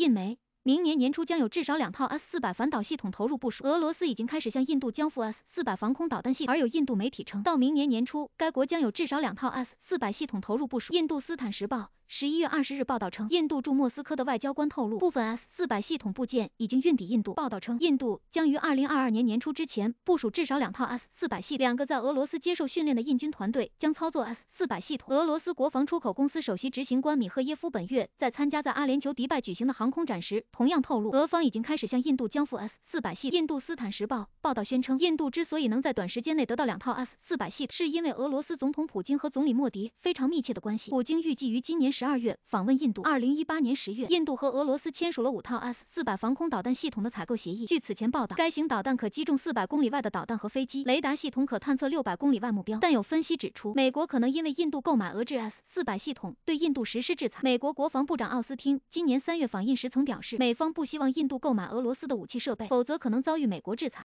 印媒：明年年初将有至少两套 S 四百反导系统投入部署。俄罗斯已经开始向印度交付 S 四百防空导弹系，而有印度媒体称，到明年年初，该国将有至少两套 S 四百系统投入部署。印度斯坦时报。十一月二十日，报道称，印度驻莫斯科的外交官透露，部分 S 四百系统部件已经运抵印度。报道称，印度将于二零二二年年初之前部署至少两套 S 四百系。两个在俄罗斯接受训练的印军团队将操作 S 四百系统。俄罗斯国防出口公司首席执行官米赫耶夫本月在参加在阿联酋迪拜举行的航空展时，同样透露，俄方已经开始向印度交付 S 四百系。印度斯坦时报报道宣称，印度之所以能在短时间内得到两套 S 四百系，是因为俄罗斯总统普京和总理莫迪非常密切的关系。普京预计于今年十。十二月访问印度。二零一八年十月，印度和俄罗斯签署了五套 S 四百防空导弹系统的采购协议。据此前报道，该型导弹可击中四百公里外的导弹和飞机，雷达系统可探测六百公里外目标。但有分析指出，美国可能因为印度购买俄制 S 四百系统，对印度实施制裁。美国国防部长奥斯汀今年三月访印时曾表示，美方不希望印度购买俄罗斯的武器设备，否则可能遭遇美国制裁。